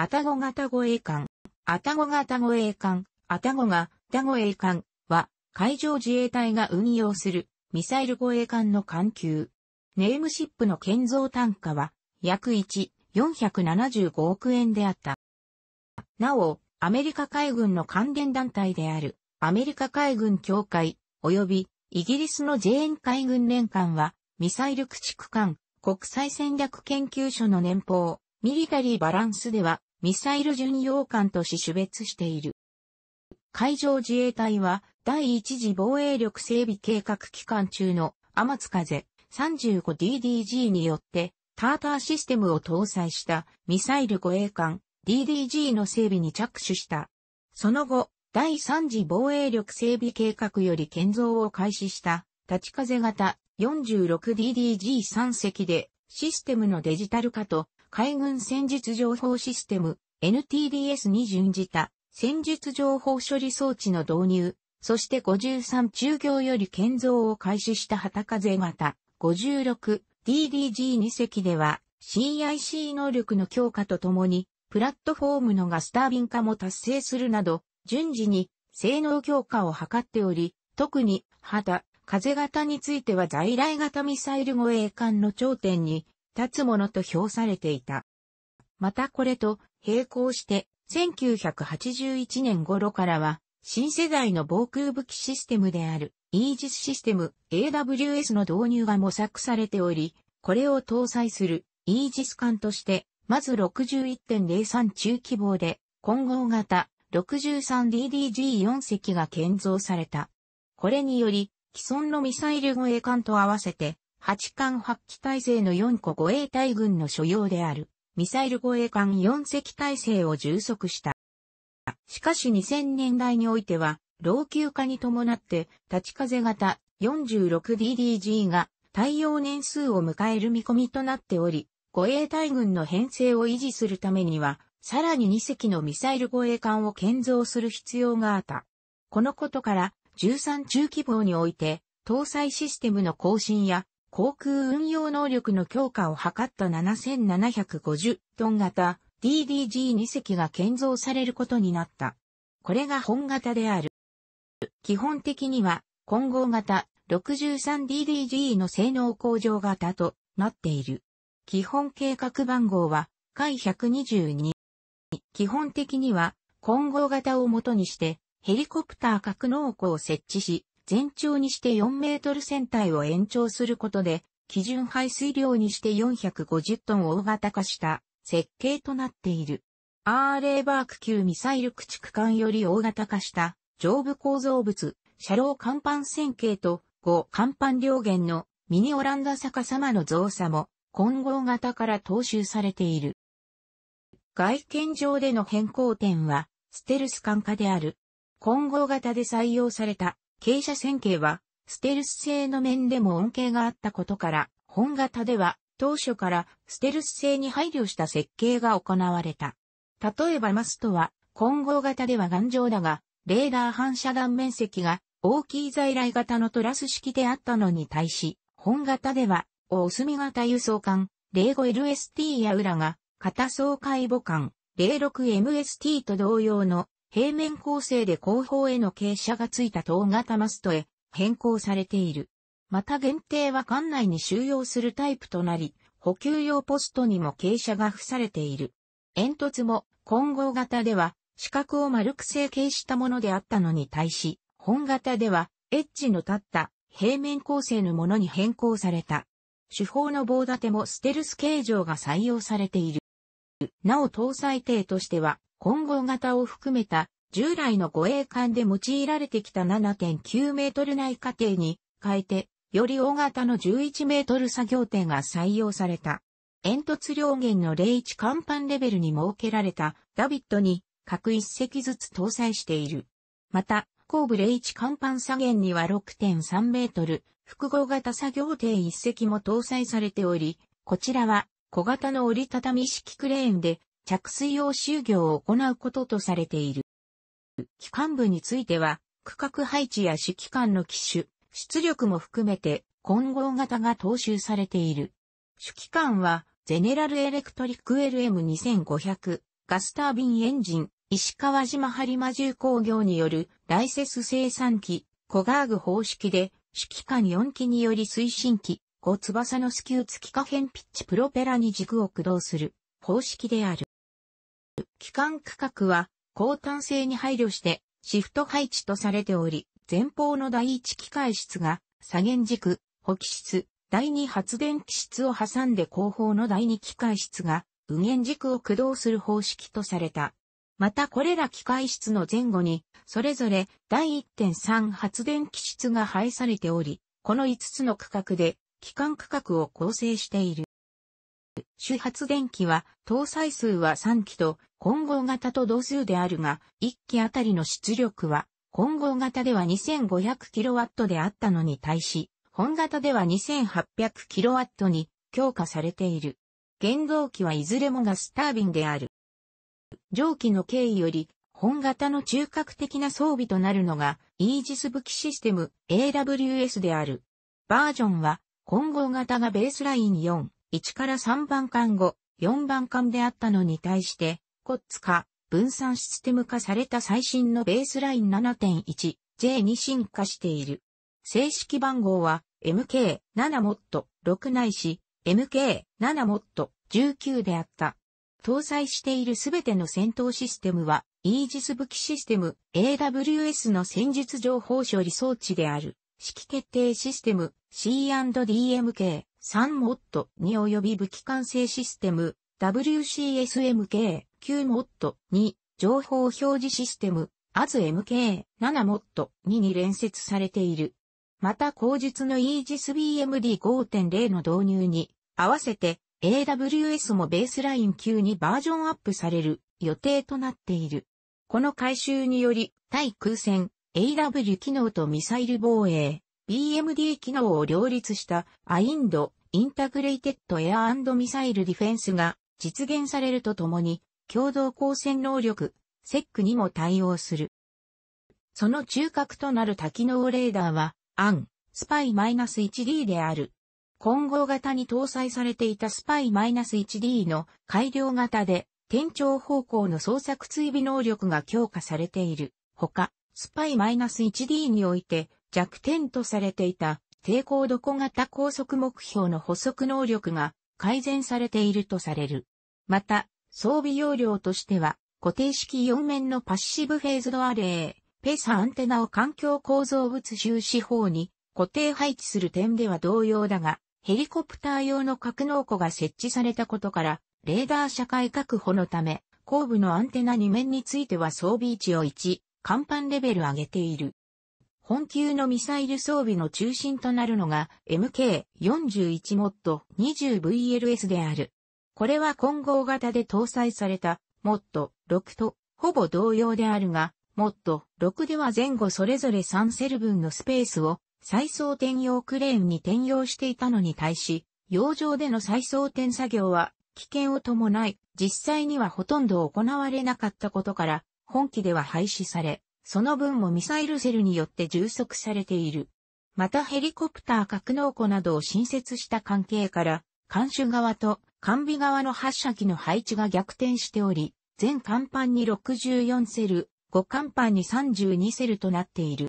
あたごがたご栄艦、あたごがたご栄艦、あたごがたご栄艦は海上自衛隊が運用するミサイル護衛艦の艦級。ネームシップの建造単価は約1、475億円であった。なお、アメリカ海軍の関連団体であるアメリカ海軍協会及びイギリスの JN 海軍連艦はミサイル駆逐艦国際戦略研究所の年俸ミリタリーバランスではミサイル巡洋艦とし種別している。海上自衛隊は第一次防衛力整備計画期間中の天津風 35DDG によってターターシステムを搭載したミサイル護衛艦 DDG の整備に着手した。その後、第3次防衛力整備計画より建造を開始した立ち風型 46DDG3 隻でシステムのデジタル化と海軍戦術情報システム NTDS に準じた戦術情報処理装置の導入、そして53中業より建造を開始した旗風型 56DDG2 隻では CIC 能力の強化とともにプラットフォームのガスタービン化も達成するなど順次に性能強化を図っており、特に、旗、風型については在来型ミサイル護衛艦の頂点に立つものと評されていた。またこれと並行して、1981年頃からは、新世代の防空武器システムである、イージスシステム AWS の導入が模索されており、これを搭載するイージス艦として、まず61.03中規模で、混合型 63DDG4 隻が建造された。これにより、既存のミサイル護衛艦と合わせて八艦発機体制の4個護衛隊軍の所要である、ミサイル護衛艦4隻体制を充足した。しかし2000年代においては、老朽化に伴って、立ち風型 46DDG が対応年数を迎える見込みとなっており、護衛隊軍の編成を維持するためには、さらに2隻のミサイル護衛艦を建造する必要があった。このことから、13中規模において、搭載システムの更新や航空運用能力の強化を図った7750トン型 DDG2 隻が建造されることになった。これが本型である。基本的には混合型 63DDG の性能向上型となっている。基本計画番号は回122。基本的には混合型をもとにしてヘリコプター格納庫を設置し、全長にして4メートル船体を延長することで、基準排水量にして450トンを大型化した設計となっている。RA バーク級ミサイル駆逐艦より大型化した上部構造物、車両甲板線形と5甲板両舷のミニオランダ逆さまの造作も混合型から踏襲されている。外見上での変更点はステルス艦化である。混合型で採用された傾斜線形は、ステルス性の面でも恩恵があったことから、本型では当初からステルス性に配慮した設計が行われた。例えばマストは混合型では頑丈だが、レーダー反射断面積が大きい在来型のトラス式であったのに対し、本型では、お墨型輸送艦、05LST や裏が、型総解母艦、06MST と同様の平面構成で後方への傾斜がついた塔型マストへ変更されている。また限定は館内に収容するタイプとなり、補給用ポストにも傾斜が付されている。煙突も混合型では四角を丸く成形したものであったのに対し、本型ではエッジの立った平面構成のものに変更された。手法の棒立てもステルス形状が採用されている。なお搭載艇としては混合型を含めた従来の護衛艦で用いられてきた7.9メートル内過程に変えて、より大型の11メートル作業艇が採用された。煙突両限の01甲板レベルに設けられたダビットに各1隻ずつ搭載している。また、後部01甲板左舷には6.3メートル、複合型作業艇1隻も搭載されており、こちらは小型の折りたたみ式クレーンで着水用就業を行うこととされている。機関部については、区画配置や指揮官の機種、出力も含めて混合型が踏襲されている。主機関は、ゼネラルエレクトリック LM2500、ガスタービンエンジン、石川島播磨重工業によるライセス生産機、コガーグ方式で、指揮官4機により推進機、5翼のスキュー付き可変ピッチプロペラに軸を駆動する方式である。機関区画は、高端性に配慮して、シフト配置とされており、前方の第一機械室が、左舷軸、補機室、第二発電機室を挟んで後方の第二機械室が、右舷軸を駆動する方式とされた。またこれら機械室の前後に、それぞれ第1.3発電機室が配されており、この5つの区画で、機関区画を構成している。主発電機は、搭載数は3機と、混合型と同数であるが、1機あたりの出力は、混合型では 2500kW であったのに対し、本型では 2800kW に強化されている。原動機はいずれもガスタービンである。蒸気の経緯より、本型の中核的な装備となるのが、イージス武器システム AWS である。バージョンは、混合型がベースライン4、1から3番間後、4番間であったのに対して、コッツ化、分散システム化された最新のベースライン 7.1J に進化している。正式番号は MK7 モット6ないし MK7 モット19であった。搭載しているすべての戦闘システムは、イージス武器システム AWS の戦術情報処理装置である、指揮決定システム C&DMK3 モットに及び武器管制システム WCSMK QMOD に情報表示システム、AS MK7 MOD 2に連接されている。また後述の EGISBMD5.0 の導入に合わせて AWS もベースライン級にバージョンアップされる予定となっている。この改修により対空戦 AW 機能とミサイル防衛 BMD 機能を両立したアインドインタグレイテッドエアミサイルディフェンスが実現されるとともに共同光線能力、セックにも対応する。その中核となる多機能レーダーは、アン、スパイ -1D である。混合型に搭載されていたスパイ -1D の改良型で、転調方向の捜索追尾能力が強化されている。ほか、スパイ -1D において弱点とされていた低高度小型高速目標の補足能力が改善されているとされる。また、装備容量としては、固定式4面のパッシブフェーズドアレー、ペーサアンテナを環境構造物重視法に固定配置する点では同様だが、ヘリコプター用の格納庫が設置されたことから、レーダー社会確保のため、後部のアンテナ2面については装備位置を1、甲板レベル上げている。本級のミサイル装備の中心となるのが MK41 モッド 20VLS である。これは混合型で搭載された、モッド6とほぼ同様であるが、モッド6では前後それぞれ3セル分のスペースを再装転用クレーンに転用していたのに対し、洋上での再装転作業は危険を伴い、実際にはほとんど行われなかったことから、本機では廃止され、その分もミサイルセルによって充足されている。またヘリコプター格納庫などを新設した関係から、監守側と完備側の発射機の配置が逆転しており、全甲板に64セル、5甲板に32セルとなっている。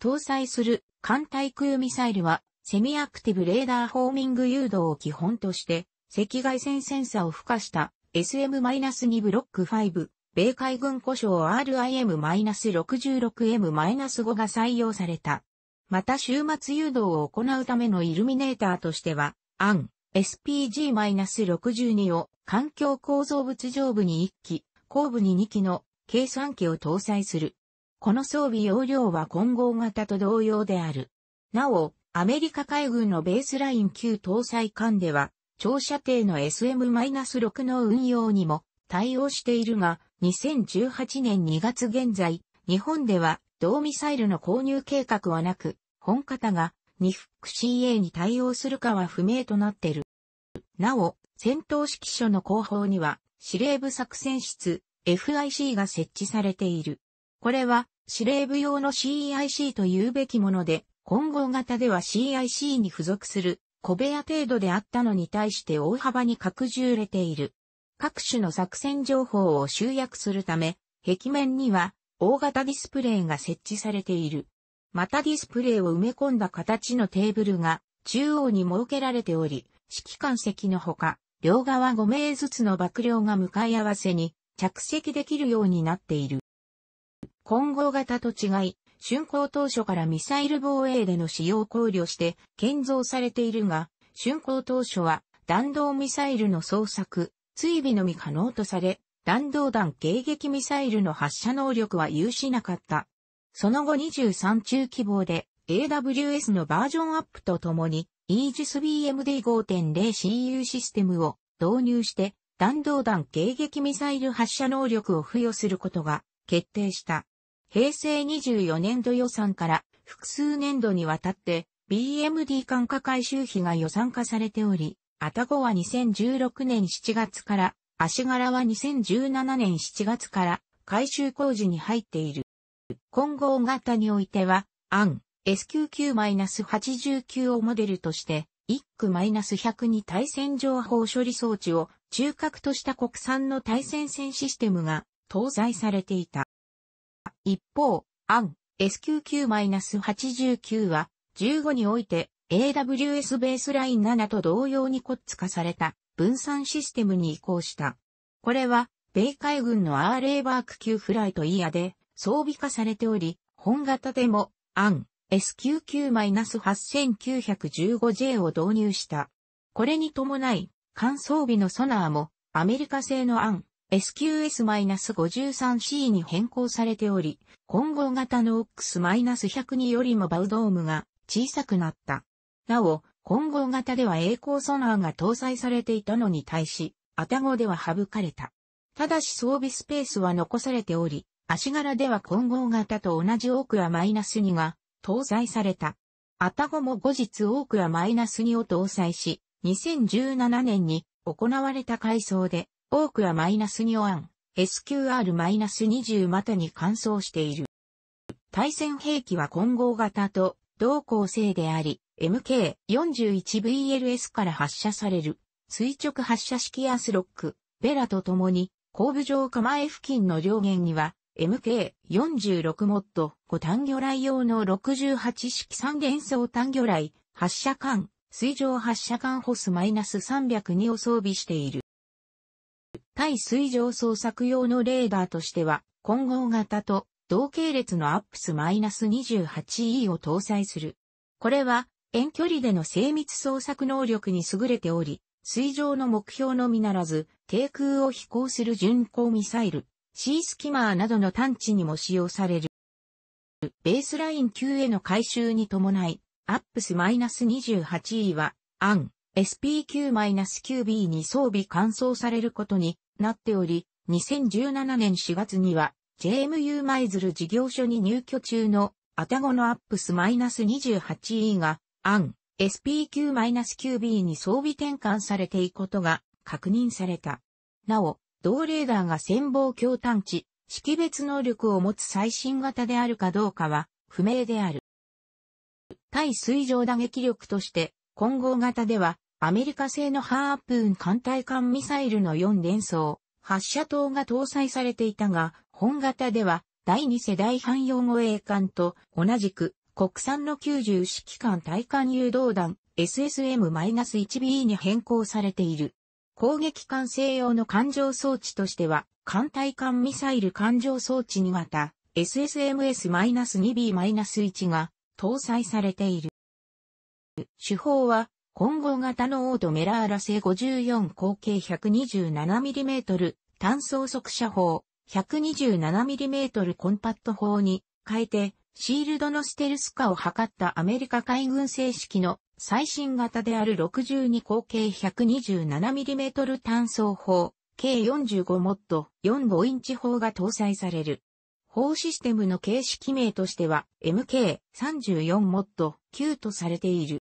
搭載する艦対空ミサイルは、セミアクティブレーダーホーミング誘導を基本として、赤外線センサを付加した SM-2 ブロック5、米海軍故障 RIM-66M-5 が採用された。また週末誘導を行うためのイルミネーターとしては、アン、SPG-62 を環境構造物上部に1機、後部に2機の計算機を搭載する。この装備容量は混合型と同様である。なお、アメリカ海軍のベースライン級搭載艦では、長射程の SM-6 の運用にも対応しているが、2018年2月現在、日本では同ミサイルの購入計画はなく、本型がにフック CA に対応するかは不明となっている。なお、戦闘指揮所の後方には、司令部作戦室、FIC が設置されている。これは、司令部用の CIC というべきもので、混合型では CIC に付属する小部屋程度であったのに対して大幅に拡充れている。各種の作戦情報を集約するため、壁面には大型ディスプレイが設置されている。またディスプレイを埋め込んだ形のテーブルが中央に設けられており、指揮官席のほか、両側5名ずつの幕僚が向かい合わせに着席できるようになっている。混合型と違い、竣工当初からミサイル防衛での使用を考慮して建造されているが、竣工当初は弾道ミサイルの捜索、追尾のみ可能とされ、弾道弾迎撃ミサイルの発射能力は有しなかった。その後23中希望で AWS のバージョンアップとともに EGSBMD5.0CU システムを導入して弾道弾迎撃ミサイル発射能力を付与することが決定した。平成24年度予算から複数年度にわたって BMD 管化回収費が予算化されており、アタゴは2016年7月から、足柄は2017年7月から改修工事に入っている。混合型においては、アン SQQ-89 をモデルとして、1区 -100 に対戦情報処理装置を中核とした国産の対戦線システムが搭載されていた。一方、アン SQQ-89 は15において AWS ベースライン7と同様にコッツ化された分散システムに移行した。これは、米海軍の RA バーク級フライトイヤで装備化されており、本型でも、アン s q 9 8 9 1 5 j を導入した。これに伴い、艦装備のソナーも、アメリカ製のアン SQS-53C に変更されており、混合型の OX-102 よりもバウドームが小さくなった。なお、混合型では栄光ソナーが搭載されていたのに対し、アタゴでは省かれた。ただし装備スペースは残されており、足柄では混合型と同じ多くはマイナス2が搭載された。あたごも後日多くはマイナス2を搭載し、2017年に行われた改装で、多くはマイナス2をン、SQR-20 またに換装している。対戦兵器は混合型と同構成であり、MK41VLS から発射される垂直発射式アスロック、ベラと共に後部上構え付近の両舷には MK46 モッド5単魚雷用の68式3元素単魚雷発射管、水上発射管ホス -302 を装備している。対水上捜索用のレーダーとしては、混合型と同系列のアップス -28E を搭載する。これは遠距離での精密捜索能力に優れており、水上の目標のみならず、低空を飛行する巡航ミサイル、シースキマーなどの探知にも使用される。ベースライン級への回収に伴い、アップス -28E は、アン、SP9-9B に装備換装されることになっており、2017年4月には、JMU マイズル事業所に入居中の、アタゴのアップス -28E が、アン、SP9-9B に装備転換されていくことが確認された。なお、同レーダーが潜望鏡探知、識別能力を持つ最新型であるかどうかは不明である。対水上打撃力として、混合型では、アメリカ製のハープーン艦隊艦ミサイルの4連装、発射塔が搭載されていたが、本型では、第2世代汎用護衛艦と同じく、国産の90式艦対艦誘導弾 SSM-1B に変更されている。攻撃艦制用の艦上装置としては、艦隊艦ミサイル艦上装置にまた、SSMS-2B-1 が搭載されている。手法は、混合型のオードメラーラ製54口径 127mm 単装速射砲 127mm コンパット砲に変えて、シールドのステルス化を図ったアメリカ海軍正式の最新型である62口径 127mm 単装砲、計45モッド45インチ砲が搭載される。砲システムの形式名としては MK34 モッド9とされている。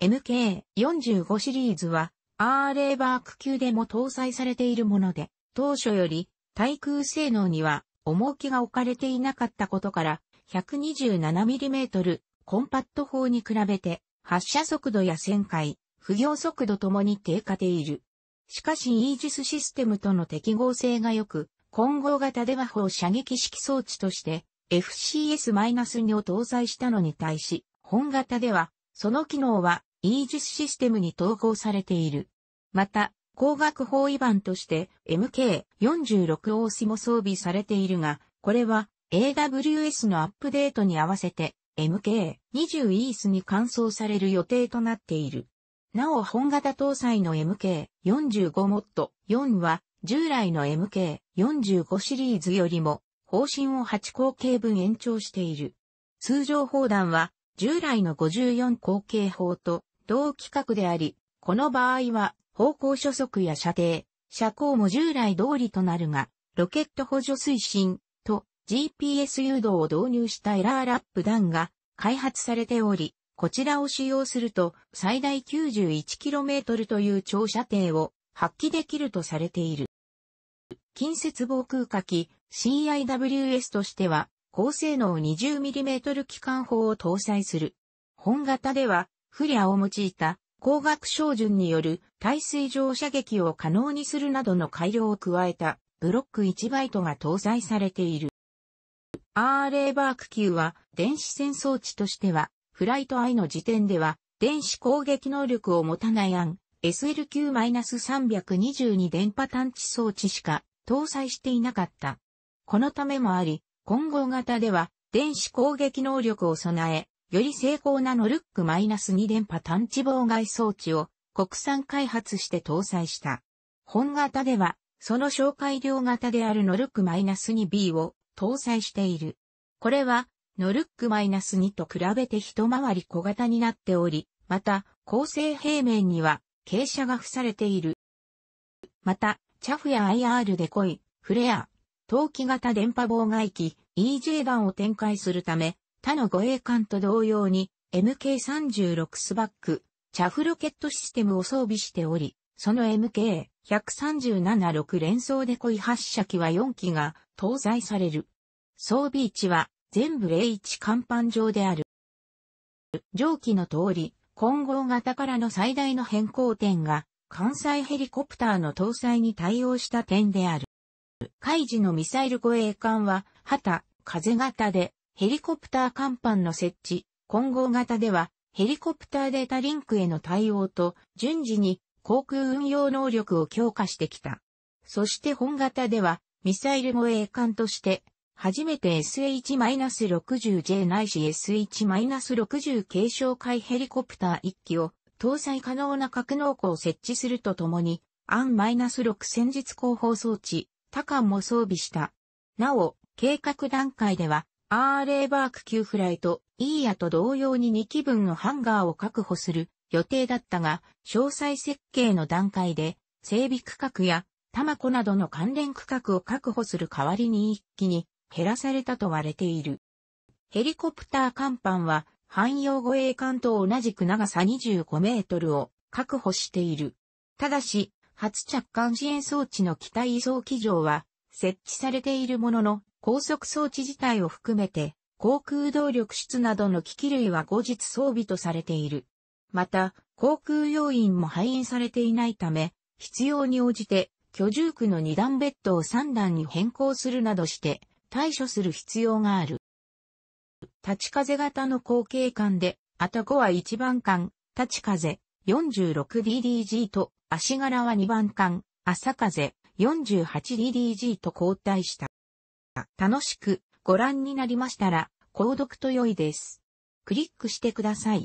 MK45 シリーズは RA バーク級でも搭載されているもので、当初より対空性能には重きが置かれていなかったことから 127mm コンパット砲に比べて発射速度や旋回、不行速度ともに低下ている。しかしイージスシステムとの適合性が良く、混合型デマ砲射撃式装置として FCS-2 を搭載したのに対し、本型では、その機能はイージスシステムに統合されている。また、光学法違反として MK46 オースも装備されているが、これは AWS のアップデートに合わせて MK20 イースに換装される予定となっている。なお本型搭載の MK45 モッド4は従来の MK45 シリーズよりも方針を8口径分延長している。通常砲弾は従来の54口径砲と同規格であり、この場合は方向初速や射程、射高も従来通りとなるが、ロケット補助推進、GPS 誘導を導入したエラーラップ弾が開発されており、こちらを使用すると最大 91km という長射程を発揮できるとされている。近接防空火器 CIWS としては高性能 20mm 機関砲を搭載する。本型ではフリアを用いた光学照準による耐水上射撃を可能にするなどの改良を加えたブロック1バイトが搭載されている。RA バーク級は電子戦装置としては、フライト I の時点では、電子攻撃能力を持たない案、SLQ-322 電波探知装置しか搭載していなかった。このためもあり、混合型では電子攻撃能力を備え、より精巧なノルック -2 電波探知妨害装置を国産開発して搭載した。本型では、その紹介量型であるノルック -2B を搭載している。これは、ノルック -2 と比べて一回り小型になっており、また、構成平面には、傾斜が付されている。また、チャフや IR で濃い、フレア、陶器型電波妨害機、EJ 弾を展開するため、他の護衛艦と同様に、MK36 スバック、チャフロケットシステムを装備しており、その MK 137-6連装で恋発射機は4機が搭載される。装備位置は全部 a 1甲板上である。上記の通り、混合型からの最大の変更点が、関西ヘリコプターの搭載に対応した点である。海事のミサイル護衛艦は、旗、風型で、ヘリコプター甲板の設置、混合型では、ヘリコプターデータリンクへの対応と、順次に航空運用能力を強化してきた。そして本型では、ミサイル護衛艦として、初めて SH-60J ないし SH-60 軽障海ヘリコプター1機を搭載可能な格納庫を設置するとともに、アン -6 戦術広報装置、他艦も装備した。なお、計画段階では、RA バーク級フライト、イーヤと同様に2機分のハンガーを確保する予定だったが、詳細設計の段階で、整備区画や、タマコなどの関連区画を確保する代わりに一気に減らされたと割れている。ヘリコプター甲板は、汎用護衛艦と同じく長さ25メートルを確保している。ただし、初着艦支援装置の機体移送機場は設置されているものの、高速装置自体を含めて、航空動力室などの機器類は後日装備とされている。また、航空要員も配員されていないため、必要に応じて居住区の2段ベッドを3段に変更するなどして対処する必要がある。立ち風型の後継艦で、あたこは1番艦、立ち風 46DDG と、足柄は2番艦、朝風 48DDG と交代した。楽しくご覧になりましたら、購読と良いです。クリックしてください。